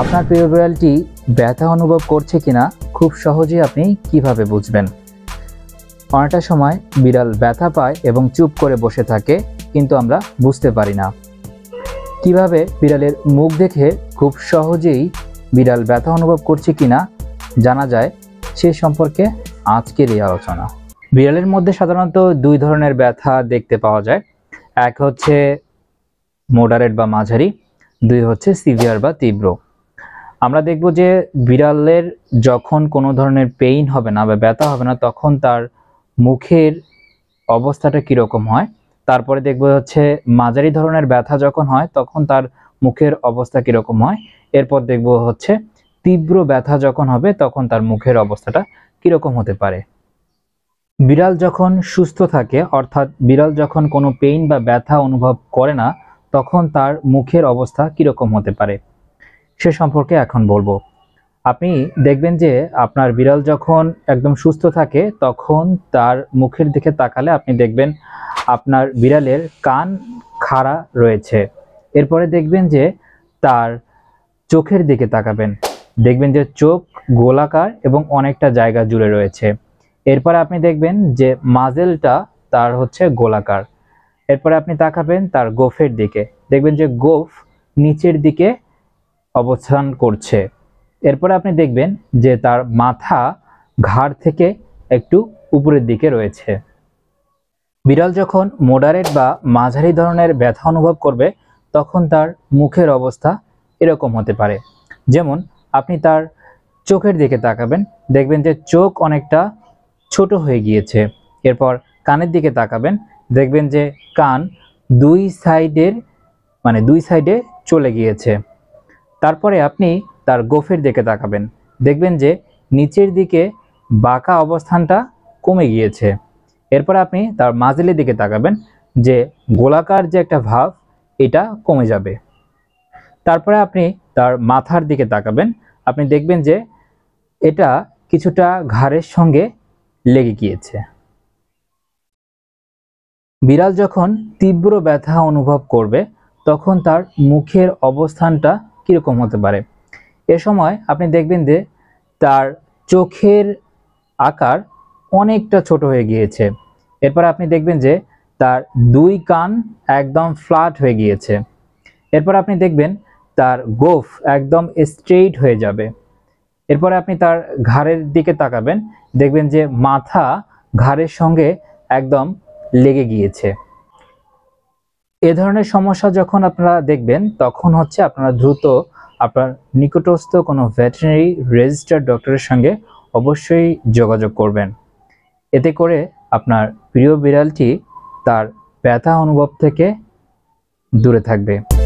আপনার পিউবিয়ালটি ব্যথা অনুভব করছে কিনা খুব সহজে আপনি কিভাবে বুঝবেন অনেকটা সময় বিড়াল ব্যথা পায় এবং চুপ করে বসে থাকে কিন্তু আমরা বুঝতে পারি না কিভাবে বিড়ালের মুখ দেখে খুব সহজেই বিড়াল ব্যথা অনুভব করছে কিনা জানা যায় সে সম্পর্কে আজকের এই আলোচনা বিড়ালের মধ্যে সাধারণত দুই ধরনের ব্যথা দেখতে পাওয়া যায় এক হচ্ছে মোডারেট বা মাঝারি দুই হচ্ছে সিভিয়ার বা তীব্র আমরা দেখব যে বিড়ালের যখন কোনো ধরনের পেইন হবে না বা ব্যথা হবে না তখন তার মুখের অবস্থাটা কীরকম হয় তারপরে দেখব হচ্ছে মাঝারি ধরনের ব্যথা যখন হয় তখন তার মুখের অবস্থা কীরকম হয় এরপর দেখব হচ্ছে তীব্র ব্যথা যখন হবে তখন তার মুখের অবস্থাটা কীরকম হতে পারে বিড়াল যখন সুস্থ থাকে অর্থাৎ বিড়াল যখন কোনো পেইন বা ব্যথা অনুভব করে না তখন তার মুখের অবস্থা কীরকম হতে পারে সে সম্পর্কে এখন বলবো আপনি দেখবেন যে আপনার বিড়াল যখন একদম সুস্থ থাকে তখন তার মুখের দিকে তাকালে আপনি দেখবেন আপনার বিড়ালের কান খাড়া রয়েছে এরপরে দেখবেন যে তার চোখের দিকে তাকাবেন দেখবেন যে চোখ গোলাকার এবং অনেকটা জায়গা জুড়ে রয়েছে এরপরে আপনি দেখবেন যে মাজেলটা তার হচ্ছে গোলাকার এরপরে আপনি তাকাবেন তার গোফের দিকে দেখবেন যে গোফ নিচের দিকে অবস্থান করছে এরপরে আপনি দেখবেন যে তার মাথা ঘাড় থেকে একটু উপরের দিকে রয়েছে বিড়াল যখন মোডারেট বা মাঝারি ধরনের ব্যথা অনুভব করবে তখন তার মুখের অবস্থা এরকম হতে পারে যেমন আপনি তার চোখের দিকে তাকাবেন দেখবেন যে চোখ অনেকটা ছোট হয়ে গিয়েছে এরপর কানের দিকে তাকাবেন দেখবেন যে কান দুই সাইডের মানে দুই সাইডে চলে গিয়েছে তারপরে আপনি তার গোফের দিকে তাকাবেন দেখবেন যে নিচের দিকে বাঁকা অবস্থানটা কমে গিয়েছে এরপর আপনি তার মাজেলের দিকে তাকাবেন যে গোলাকার যে একটা ভাব এটা কমে যাবে তারপরে আপনি তার মাথার দিকে তাকাবেন আপনি দেখবেন যে এটা কিছুটা ঘাড়ের সঙ্গে লেগে গিয়েছে বিড়াল যখন তীব্র ব্যথা অনুভব করবে তখন তার মুখের অবস্থানটা কীরকম হতে পারে এ সময় আপনি দেখবেন যে তার চোখের আকার অনেকটা ছোট হয়ে গিয়েছে এরপর আপনি দেখবেন যে তার দুই কান একদম ফ্ল্যাট হয়ে গিয়েছে এরপর আপনি দেখবেন তার গোফ একদম স্ট্রেইট হয়ে যাবে এরপরে আপনি তার ঘাড়ের দিকে তাকাবেন দেখবেন যে মাথা ঘাড়ের সঙ্গে একদম লেগে গিয়েছে এ ধরনের সমস্যা যখন আপনারা দেখবেন তখন হচ্ছে আপনারা দ্রুত আপনার নিকটস্থ কোনো ভেটেরিনারি রেজিস্টার্ড ডক্টরের সঙ্গে অবশ্যই যোগাযোগ করবেন এতে করে আপনার প্রিয় বিড়ালটি তার ব্যথা অনুভব থেকে দূরে থাকবে